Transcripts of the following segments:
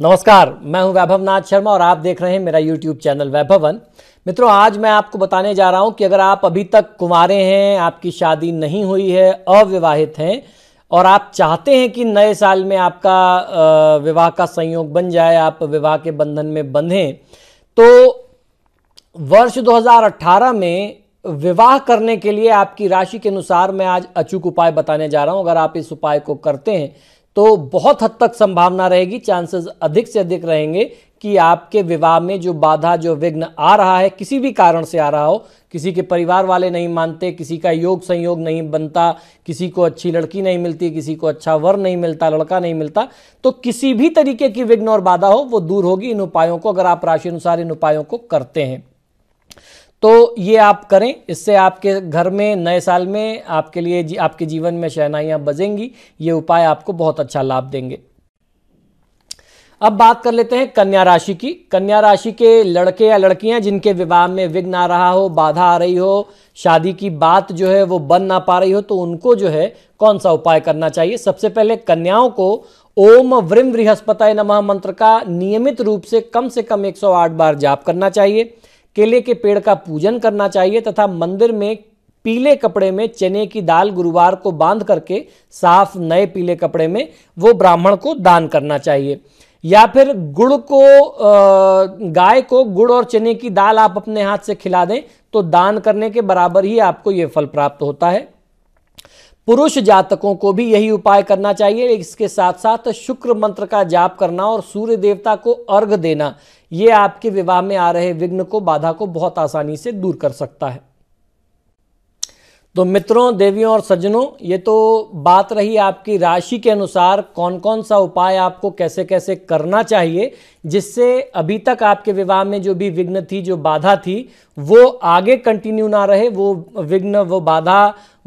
नमस्कार मैं हूं वैभव नाथ शर्मा और आप देख रहे हैं मेरा यूट्यूब चैनल वैभवन मित्रों आज मैं आपको बताने जा रहा हूं कि अगर आप अभी तक कुंवारे हैं आपकी शादी नहीं हुई है अविवाहित हैं और आप चाहते हैं कि नए साल में आपका विवाह का संयोग बन जाए आप विवाह के बंधन में बंधें तो वर्ष 2018 में विवाह करने के लिए आपकी राशि के अनुसार मैं आज अचूक उपाय बताने जा रहा हूं अगर आप इस उपाय को करते हैं तो बहुत हद तक संभावना रहेगी चांसेस अधिक से अधिक रहेंगे कि आपके विवाह में जो बाधा जो विघ्न आ रहा है किसी भी कारण से आ रहा हो किसी के परिवार वाले नहीं मानते किसी का योग संयोग नहीं बनता किसी को अच्छी लड़की नहीं मिलती किसी को अच्छा वर नहीं मिलता लड़का नहीं मिलता तो किसी भी तरीके की विघ्न और बाधा हो वो दूर होगी इन उपायों को अगर आप राशि अनुसार इन उपायों को करते हैं तो ये आप करें इससे आपके घर में नए साल में आपके लिए जी, आपके जीवन में शहनाइयाँ बजेंगी ये उपाय आपको बहुत अच्छा लाभ देंगे अब बात कर लेते हैं कन्या राशि की कन्या राशि के लड़के या लड़कियां जिनके विवाह में विघ्न आ रहा हो बाधा आ रही हो शादी की बात जो है वो बन ना पा रही हो तो उनको जो है कौन सा उपाय करना चाहिए सबसे पहले कन्याओं को ओम वृम बृहस्पति नमः मंत्र का नियमित रूप से कम से कम 108 बार जाप करना चाहिए केले के पेड़ का पूजन करना चाहिए तथा मंदिर में पीले कपड़े में चने की दाल गुरुवार को बांध करके साफ नए पीले कपड़े में वो ब्राह्मण को दान करना चाहिए या फिर गुड़ को गाय को गुड़ और चने की दाल आप अपने हाथ से खिला दें तो दान करने के बराबर ही आपको ये फल प्राप्त होता है पुरुष जातकों को भी यही उपाय करना चाहिए इसके साथ साथ शुक्र मंत्र का जाप करना और सूर्य देवता को अर्घ देना ये आपके विवाह में आ रहे विघ्न को बाधा को बहुत आसानी से दूर कर सकता है तो मित्रों देवियों और सज्जनों ये तो बात रही आपकी राशि के अनुसार कौन कौन सा उपाय आपको कैसे कैसे करना चाहिए जिससे अभी तक आपके विवाह में जो भी विघ्न थी जो बाधा थी वो आगे कंटिन्यू ना रहे वो विघ्न वो बाधा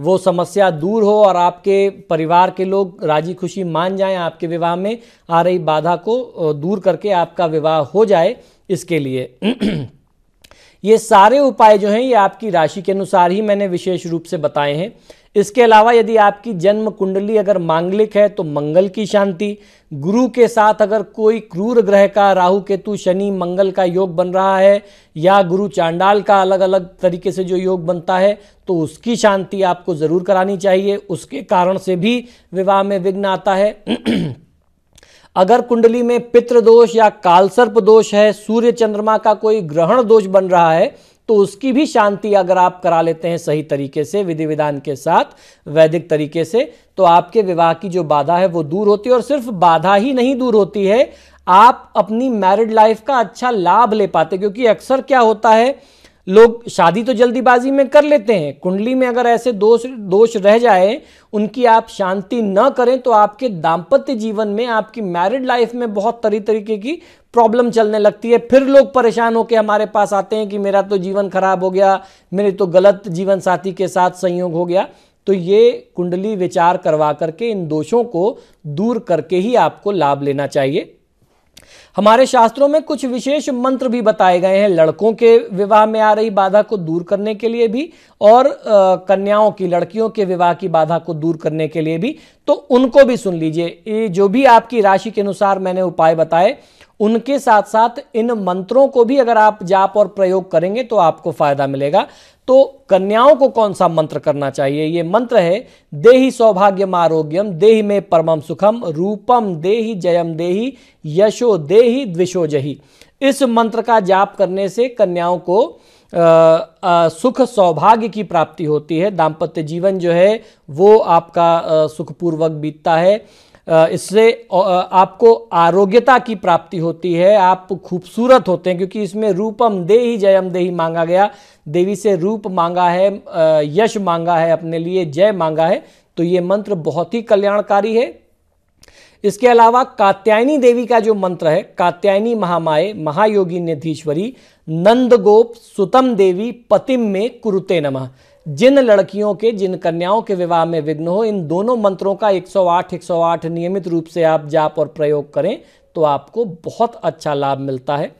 वो समस्या दूर हो और आपके परिवार के लोग राजी खुशी मान जाएं आपके विवाह में आ रही बाधा को दूर करके आपका विवाह हो जाए इसके लिए ये सारे उपाय जो हैं ये आपकी राशि के अनुसार ही मैंने विशेष रूप से बताए हैं इसके अलावा यदि आपकी जन्म कुंडली अगर मांगलिक है तो मंगल की शांति गुरु के साथ अगर कोई क्रूर ग्रह का राहु केतु शनि मंगल का योग बन रहा है या गुरु चांडाल का अलग अलग तरीके से जो योग बनता है तो उसकी शांति आपको ज़रूर करानी चाहिए उसके कारण से भी विवाह में विघ्न आता है अगर कुंडली में पितृदोष या कालसर्प दोष है सूर्य चंद्रमा का कोई ग्रहण दोष बन रहा है तो उसकी भी शांति अगर आप करा लेते हैं सही तरीके से विधि विधान के साथ वैदिक तरीके से तो आपके विवाह की जो बाधा है वो दूर होती है और सिर्फ बाधा ही नहीं दूर होती है आप अपनी मैरिड लाइफ का अच्छा लाभ ले पाते क्योंकि अक्सर क्या होता है लोग शादी तो जल्दीबाजी में कर लेते हैं कुंडली में अगर ऐसे दोष दोष रह जाए उनकी आप शांति न करें तो आपके दाम्पत्य जीवन में आपकी मैरिड लाइफ में बहुत तरी तरीके की प्रॉब्लम चलने लगती है फिर लोग परेशान होकर हमारे पास आते हैं कि मेरा तो जीवन खराब हो गया मेरे तो गलत जीवन साथी के साथ संयोग हो गया तो ये कुंडली विचार करवा करके इन दोषों को दूर करके ही आपको लाभ लेना चाहिए हमारे शास्त्रों में कुछ विशेष मंत्र भी बताए गए हैं लड़कों के विवाह में आ रही बाधा को दूर करने के लिए भी और कन्याओं की लड़कियों के विवाह की बाधा को दूर करने के लिए भी तो उनको भी सुन लीजिए ये जो भी आपकी राशि के अनुसार मैंने उपाय बताए उनके साथ साथ इन मंत्रों को भी अगर आप जाप और प्रयोग करेंगे तो आपको फायदा मिलेगा तो कन्याओं को कौन सा मंत्र करना चाहिए ये मंत्र है देही सौभाग्यम आरोग्यम देहि में परमम सुखम रूपम देही जयम देही यशो देही द्विशो जही इस मंत्र का जाप करने से कन्याओं को आ, आ, सुख सौभाग्य की प्राप्ति होती है दाम्पत्य जीवन जो है वो आपका सुखपूर्वक बीतता है इससे आपको आरोग्यता की प्राप्ति होती है आप खूबसूरत होते हैं क्योंकि इसमें रूपम दे ही जयम दे ही मांगा गया देवी से रूप मांगा है यश मांगा है अपने लिए जय मांगा है तो ये मंत्र बहुत ही कल्याणकारी है इसके अलावा कात्यायनी देवी का जो मंत्र है कात्यायनी महामाए महायोगी निधीश्वरी नंद गोप सुतम देवी पतिम में कुरुते नमः जिन लड़कियों के जिन कन्याओं के विवाह में विघ्न हो इन दोनों मंत्रों का 108 108 नियमित रूप से आप जाप और प्रयोग करें तो आपको बहुत अच्छा लाभ मिलता है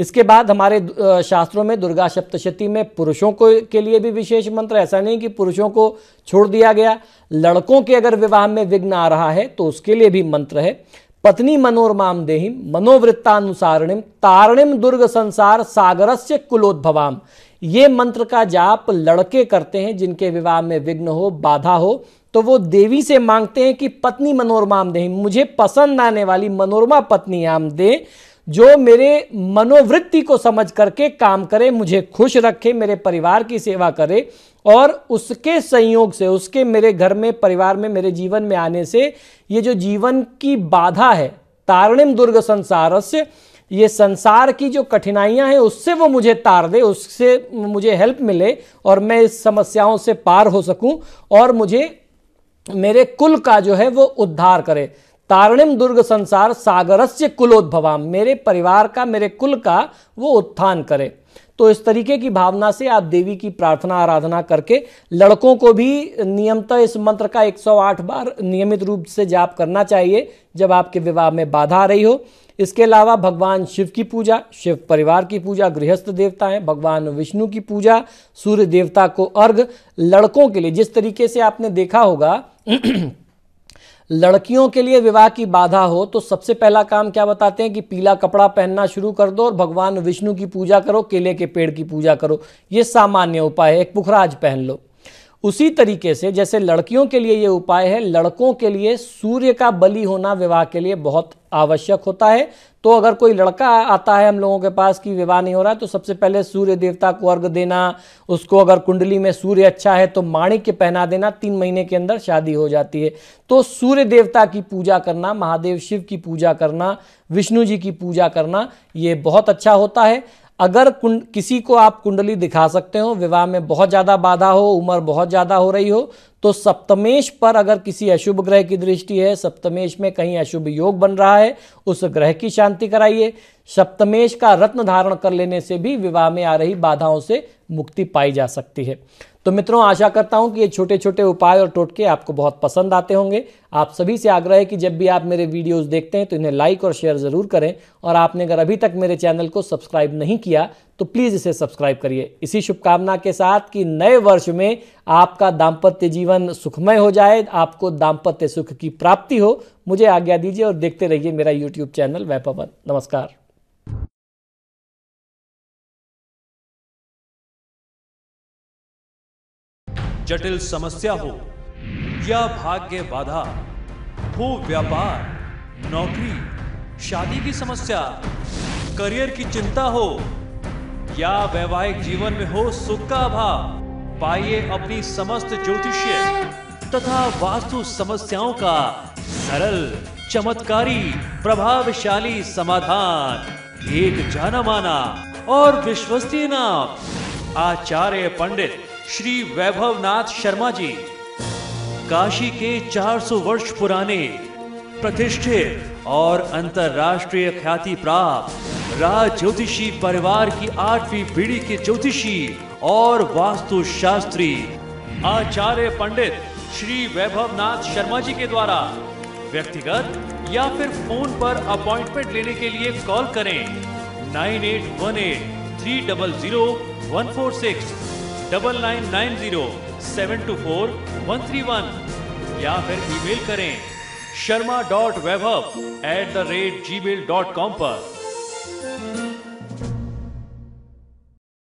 इसके बाद हमारे शास्त्रों में दुर्गा सप्तशती में पुरुषों को के लिए भी विशेष मंत्र ऐसा नहीं कि पुरुषों को छोड़ दिया गया लड़कों के अगर विवाह में विघ्न आ रहा है तो उसके लिए भी मंत्र है पत्नी मनोरमाम देहिम मनोवृत्तानुसारणिम तारणिम दुर्ग संसार सागरस्य कुलोद्भवाम ये मंत्र का जाप लड़के करते हैं जिनके विवाह में विघ्न हो बाधा हो तो वो देवी से मांगते हैं कि पत्नी मनोरमा आम दे मुझे पसंद आने वाली मनोरमा पत्नी आम दे जो मेरे मनोवृत्ति को समझ करके काम करे मुझे खुश रखे मेरे परिवार की सेवा करे और उसके संयोग से उसके मेरे घर में परिवार में मेरे जीवन में आने से ये जो जीवन की बाधा है तारणिम दुर्ग संसारस्य ये संसार की जो कठिनाइयां हैं उससे वो मुझे तार दे उससे मुझे हेल्प मिले और मैं इस समस्याओं से पार हो सकूं और मुझे मेरे कुल का जो है वो उद्धार करे तारणिम दुर्ग संसार सागरस्य कुलोद्भवाम मेरे परिवार का मेरे कुल का वो उत्थान करे तो इस तरीके की भावना से आप देवी की प्रार्थना आराधना करके लड़कों को भी नियमतः इस मंत्र का 108 बार नियमित रूप से जाप करना चाहिए जब आपके विवाह में बाधा आ रही हो इसके अलावा भगवान शिव की पूजा शिव परिवार की पूजा गृहस्थ देवता भगवान विष्णु की पूजा सूर्य देवता को अर्घ लड़कों के लिए जिस तरीके से आपने देखा होगा लड़कियों के लिए विवाह की बाधा हो तो सबसे पहला काम क्या बताते हैं कि पीला कपड़ा पहनना शुरू कर दो और भगवान विष्णु की पूजा करो केले के पेड़ की पूजा करो ये सामान्य उपाय है एक पुखराज पहन लो उसी तरीके से जैसे लड़कियों के लिए ये उपाय है लड़कों के लिए सूर्य का बलि होना विवाह के लिए बहुत आवश्यक होता है तो अगर कोई लड़का आता है हम लोगों के पास कि विवाह नहीं हो रहा है तो सबसे पहले सूर्य देवता को अर्घ देना उसको अगर कुंडली में सूर्य अच्छा है तो माणिक्य पहना देना तीन महीने के अंदर शादी हो जाती है तो सूर्य देवता की पूजा करना महादेव शिव की पूजा करना विष्णु जी की पूजा करना ये बहुत अच्छा होता है अगर कुंड किसी को आप कुंडली दिखा सकते हो विवाह में बहुत ज़्यादा बाधा हो उम्र बहुत ज़्यादा हो रही हो तो सप्तमेश पर अगर किसी अशुभ ग्रह की दृष्टि है सप्तमेश में कहीं अशुभ योग बन रहा है उस ग्रह की शांति कराइए सप्तमेश का रत्न धारण कर लेने से भी विवाह में आ रही बाधाओं से मुक्ति पाई जा सकती है तो मित्रों आशा करता हूं कि ये छोटे छोटे उपाय और टोटके आपको बहुत पसंद आते होंगे आप सभी से आग्रह है कि जब भी आप मेरे वीडियोस देखते हैं तो इन्हें लाइक और शेयर ज़रूर करें और आपने अगर अभी तक मेरे चैनल को सब्सक्राइब नहीं किया तो प्लीज़ इसे सब्सक्राइब करिए इसी शुभकामना के साथ कि नए वर्ष में आपका दाम्पत्य जीवन सुखमय हो जाए आपको दाम्पत्य सुख की प्राप्ति हो मुझे आज्ञा दीजिए और देखते रहिए मेरा यूट्यूब चैनल वैपवन नमस्कार जटिल समस्या हो या भाग्य बाधा हो व्यापार नौकरी शादी की समस्या करियर की चिंता हो या वैवाहिक जीवन में हो सुख का अभाव पाइए अपनी समस्त ज्योतिषीय तथा वास्तु समस्याओं का सरल चमत्कारी प्रभावशाली समाधान एक जाना माना और विश्वसनीय नाम आचार्य पंडित श्री वैभव नाथ शर्मा जी काशी के 400 वर्ष पुराने प्रतिष्ठित और अंतर्राष्ट्रीय ख्याति प्राप्त राज ज्योतिषी परिवार की आठवीं पीढ़ी के ज्योतिषी और वास्तु शास्त्री आचार्य पंडित श्री वैभव नाथ शर्मा जी के द्वारा व्यक्तिगत या फिर फोन पर अपॉइंटमेंट लेने के लिए कॉल करें nine eight one eight three double zero one four six double nine nine zero seven two four one three one या फिर ईमेल करें Sharma dot Vaibhav at the rate gmail dot com पर